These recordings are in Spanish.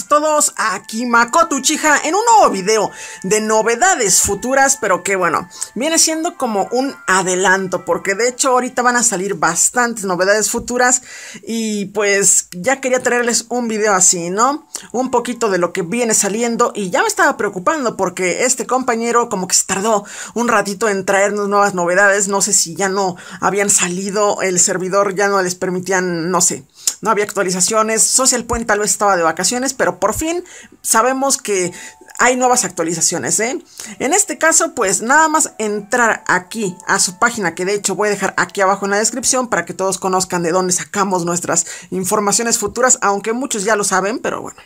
a todos, aquí Makoto Chija en un nuevo video de novedades futuras, pero que bueno, viene siendo como un adelanto, porque de hecho ahorita van a salir bastantes novedades futuras y pues ya quería traerles un video así, ¿no? Un poquito de lo que viene saliendo y ya me estaba preocupando porque este compañero como que se tardó un ratito en traernos nuevas novedades, no sé si ya no habían salido, el servidor ya no les permitían, no sé, no había actualizaciones, Social Point tal vez estaba de vacaciones, pero por fin sabemos que hay nuevas actualizaciones. ¿eh? En este caso, pues nada más entrar aquí a su página, que de hecho voy a dejar aquí abajo en la descripción para que todos conozcan de dónde sacamos nuestras informaciones futuras, aunque muchos ya lo saben, pero bueno.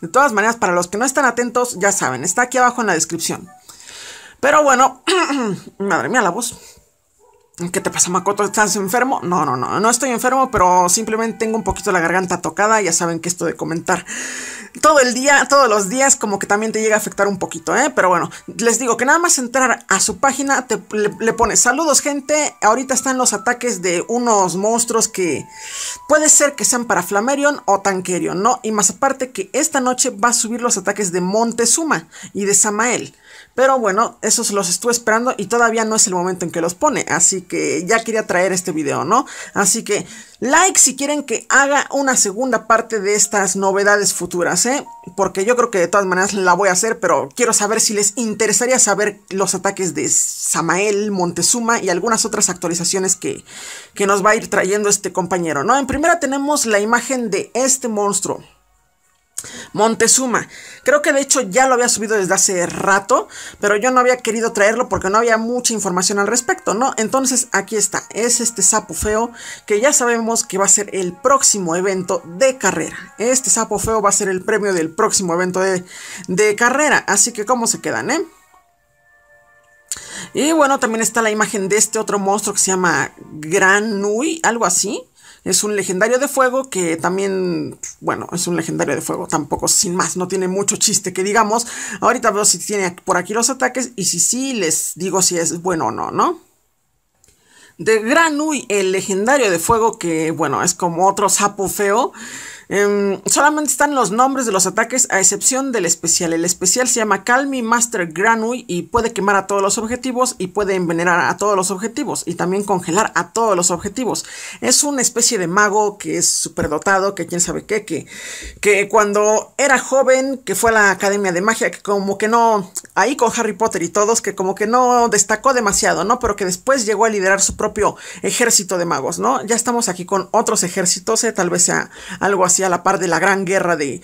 De todas maneras, para los que no están atentos, ya saben, está aquí abajo en la descripción. Pero bueno, madre mía la voz. ¿Qué te pasa, Macoto? ¿Estás enfermo? No, no, no, no estoy enfermo, pero simplemente tengo un poquito la garganta tocada. Ya saben que esto de comentar todo el día, todos los días, como que también te llega a afectar un poquito, ¿eh? Pero bueno, les digo que nada más entrar a su página, le, le pones saludos, gente. Ahorita están los ataques de unos monstruos que puede ser que sean para Flamerion o Tankerion, ¿no? Y más aparte que esta noche va a subir los ataques de Montezuma y de Samael. Pero bueno, esos los estuve esperando y todavía no es el momento en que los pone. Así que ya quería traer este video, ¿no? Así que like si quieren que haga una segunda parte de estas novedades futuras, ¿eh? Porque yo creo que de todas maneras la voy a hacer, pero quiero saber si les interesaría saber los ataques de Samael, Montezuma y algunas otras actualizaciones que, que nos va a ir trayendo este compañero, ¿no? En primera tenemos la imagen de este monstruo. Montezuma. Creo que de hecho ya lo había subido desde hace rato, pero yo no había querido traerlo porque no había mucha información al respecto, ¿no? Entonces aquí está, es este sapo feo que ya sabemos que va a ser el próximo evento de carrera. Este sapo feo va a ser el premio del próximo evento de, carrera, así que cómo se quedan, ¿eh? Y bueno, también está la imagen de este otro monstruo que se llama Gran Nui. algo así. Es un legendario de fuego que también, bueno, es un legendario de fuego, tampoco sin más, no tiene mucho chiste que digamos. Ahorita veo si tiene por aquí los ataques y si sí, les digo si es bueno o no, ¿no? De Granui, el legendario de fuego que, bueno, es como otro sapo feo. Em, solamente están los nombres de los ataques a excepción del especial. El especial se llama Calmi Master Granui y puede quemar a todos los objetivos y puede envenenar a todos los objetivos y también congelar a todos los objetivos. Es una especie de mago que es dotado, que quién sabe qué, que, que cuando era joven, que fue a la Academia de Magia, que como que no, ahí con Harry Potter y todos, que como que no destacó demasiado, ¿no? Pero que después llegó a liderar su propio ejército de magos, ¿no? Ya estamos aquí con otros ejércitos, eh, tal vez sea algo así a la par de la gran guerra de,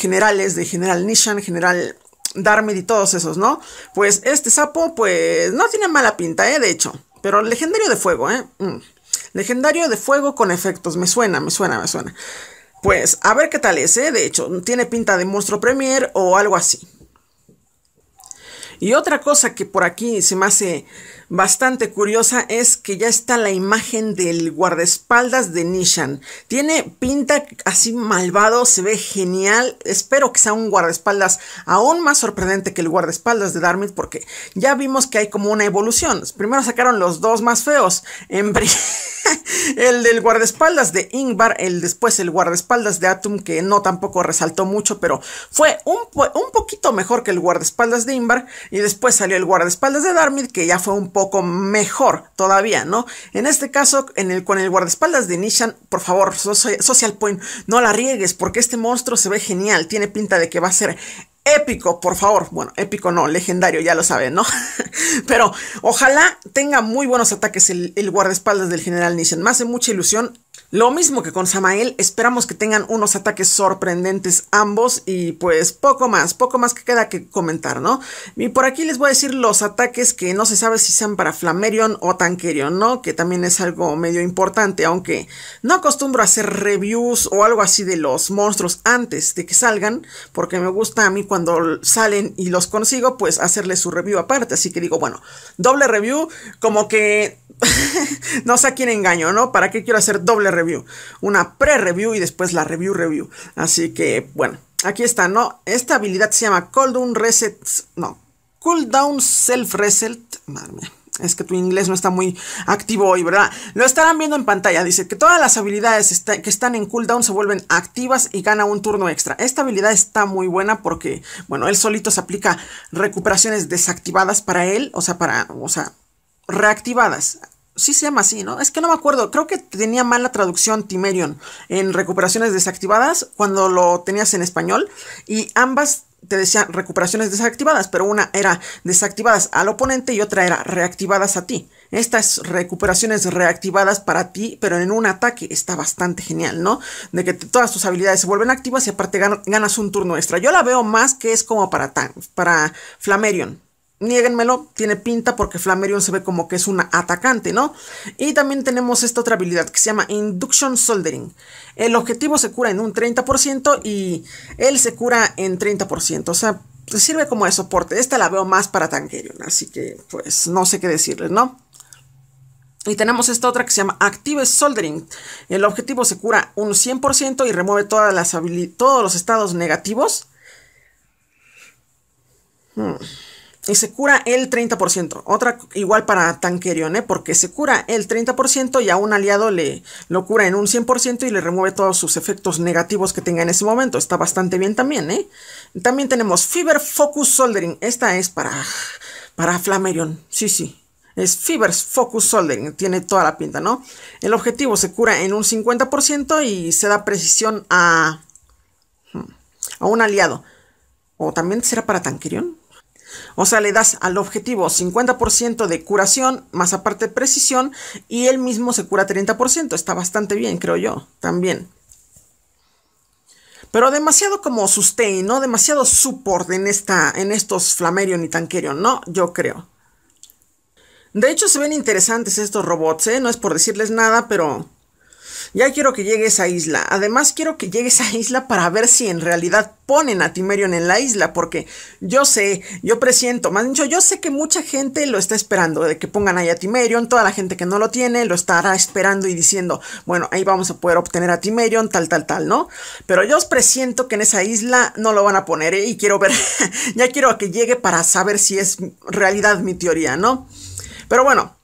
generales, de general Nishan, general Darmid y todos esos, ¿no? Pues este sapo, pues no tiene mala pinta, ¿eh? De hecho, pero legendario de fuego, ¿eh? Mm. Legendario de fuego con efectos, me suena, me suena, me suena. Pues a ver qué tal es, ¿eh? De hecho, tiene pinta de monstruo premier o algo así. Y otra cosa que por aquí se me hace bastante curiosa es que ya está la imagen del guardaespaldas de Nishan. Tiene pinta así malvado, se ve genial. Espero que sea un guardaespaldas aún más sorprendente que el guardaespaldas de Darmit porque ya vimos que hay como una evolución. Primero sacaron los dos más feos. el del guardaespaldas de Ingvar, el después el guardaespaldas de Atum, que no tampoco resaltó mucho, pero fue un, un poquito mejor que el guardaespaldas de Ingvar. Y después salió el guardaespaldas de Darmit, que ya fue un poco poco mejor todavía, ¿no? En este caso, en el, con el guardaespaldas de Nishan, por favor, Social Point, no la riegues porque este monstruo se ve genial, tiene pinta de que va a ser épico, por favor. Bueno, épico no, legendario, ya lo saben, ¿no? Pero ojalá tenga muy buenos ataques el, guardaespaldas del general Nishan. Me hace mucha ilusión lo mismo que con Samael, esperamos que tengan unos ataques sorprendentes ambos y pues poco más, poco más que queda que comentar, ¿no? Y por aquí les voy a decir los ataques que no se sabe si sean para Flamerion o Tankerion, ¿no? Que también es algo medio importante, aunque no acostumbro a hacer reviews o algo así de los monstruos antes de que salgan, porque me gusta a mí cuando salen y los consigo, pues hacerles su review aparte, así que digo, bueno, doble review, como que no sé a quién engaño, ¿no? ¿Para qué quiero hacer doble review? Una pre-review y después la review-review. Así que, bueno, aquí está, ¿no? Esta habilidad se llama Cooldown Reset, no, Cooldown Self Reset, madre mía. Es que tu inglés no está muy activo hoy, ¿verdad? Lo estarán viendo en pantalla. Dice que todas las habilidades que están en cooldown se vuelven activas y gana un turno extra. Esta habilidad está muy buena porque, bueno, él solito se aplica recuperaciones desactivadas para él, o sea, para, o sea, reactivadas. Sí se llama así, ¿no? Es que no me acuerdo. Creo que tenía mala traducción Timerion en recuperaciones desactivadas cuando lo tenías en español. Y ambas te decían recuperaciones desactivadas, pero una era desactivadas al oponente y otra era reactivadas a ti. Estas recuperaciones reactivadas para ti, pero en un ataque, está bastante genial, ¿no? De que todas tus habilidades se vuelven activas y aparte ganas un turno extra. Yo la veo más que es como para, para Flamerion, Niéguenmelo, tiene pinta porque Flamerion se ve como que es una atacante, ¿no? Y también tenemos esta otra habilidad que se llama Induction Soldering. El objetivo se cura en un 30% y él se cura en 30%, o sea, sirve como de soporte. Esta la veo más para Tangerion, así que pues no sé qué decirles, ¿no? Y tenemos esta otra que se llama Active Soldering. El objetivo se cura un 100% y remueve todas las todos los estados negativos. Hmm y se cura el 30%. Otra igual para Tankerion, ¿eh? porque se cura el 30% y a un aliado le lo cura en un 100% y le remueve todos sus efectos negativos que tenga en ese momento. Está bastante bien también, ¿eh? También tenemos Fiber Focus Soldering. Esta es para, para Flamerion. Sí, sí. Es Fever Focus Soldering, tiene toda la pinta, ¿no? El objetivo se cura en un 50% y se da precisión a, hmm, a un aliado. ¿O también será para Tankerion? O sea, le das al objetivo 50% de curación, más aparte precisión, y él mismo se cura 30%. Está bastante bien, creo yo, también. Pero demasiado como sustain, ¿no? Demasiado support en, esta, en estos Flamerion y Tankerion, ¿no? Yo creo. De hecho, se ven interesantes estos robots, ¿eh? No es por decirles nada, pero ya quiero que llegue esa isla. Además, quiero que llegue esa isla para ver si en realidad ponen a Timerion en la isla. Porque yo sé, yo presiento, más dicho, yo sé que mucha gente lo está esperando. De que pongan ahí a Timerion. Toda la gente que no lo tiene lo estará esperando y diciendo, bueno, ahí vamos a poder obtener a Timerion, tal, tal, tal, ¿no? Pero yo os presiento que en esa isla no lo van a poner. ¿eh? Y quiero ver, ya quiero que llegue para saber si es realidad mi teoría, ¿no? Pero bueno.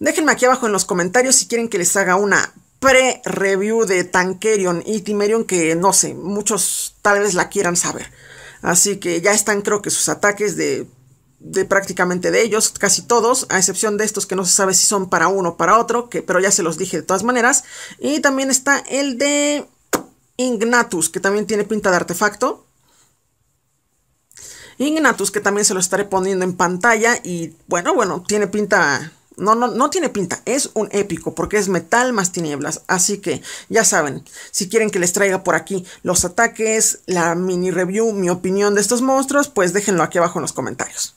Déjenme aquí abajo en los comentarios si quieren que les haga una pre-review de Tankerion y Timerion que no sé, muchos tal vez la quieran saber. Así que ya están creo que sus ataques de, de prácticamente de ellos, casi todos, a excepción de estos que no se sabe si son para uno o para otro, que, pero ya se los dije de todas maneras. Y también está el de Ignatus, que también tiene pinta de artefacto. Ignatus, que también se lo estaré poniendo en pantalla y bueno, bueno, tiene pinta no, no, no tiene pinta, es un épico porque es metal más tinieblas. Así que ya saben, si quieren que les traiga por aquí los ataques, la mini review, mi opinión de estos monstruos, pues déjenlo aquí abajo en los comentarios.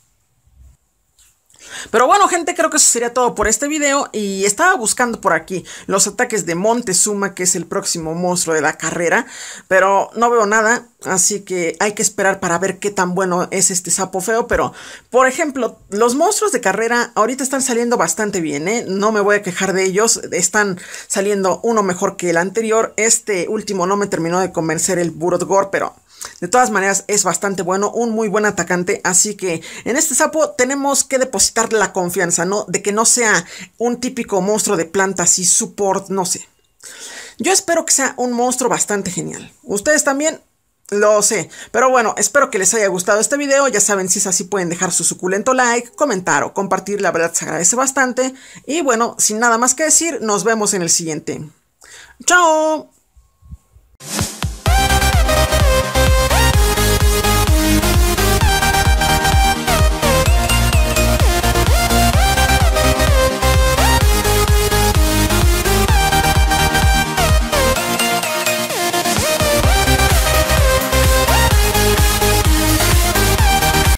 Pero bueno, gente, creo que eso sería todo por este video. Y estaba buscando por aquí los ataques de Montezuma, que es el próximo monstruo de la carrera. Pero no veo nada, así que hay que esperar para ver qué tan bueno es este sapo feo. Pero, por ejemplo, los monstruos de carrera ahorita están saliendo bastante bien, ¿eh? No me voy a quejar de ellos. Están saliendo uno mejor que el anterior. Este último no me terminó de convencer el Burot Gore, pero... De todas maneras, es bastante bueno, un muy buen atacante. Así que en este sapo tenemos que depositar la confianza, ¿no? De que no sea un típico monstruo de plantas y support, no sé. Yo espero que sea un monstruo bastante genial. Ustedes también, lo sé, pero bueno, espero que les haya gustado este video, ya saben si es así pueden dejar su suculento like, comentar o compartir, la verdad se agradece bastante, y bueno, sin nada más que decir, nos vemos en el siguiente. ¡Chao!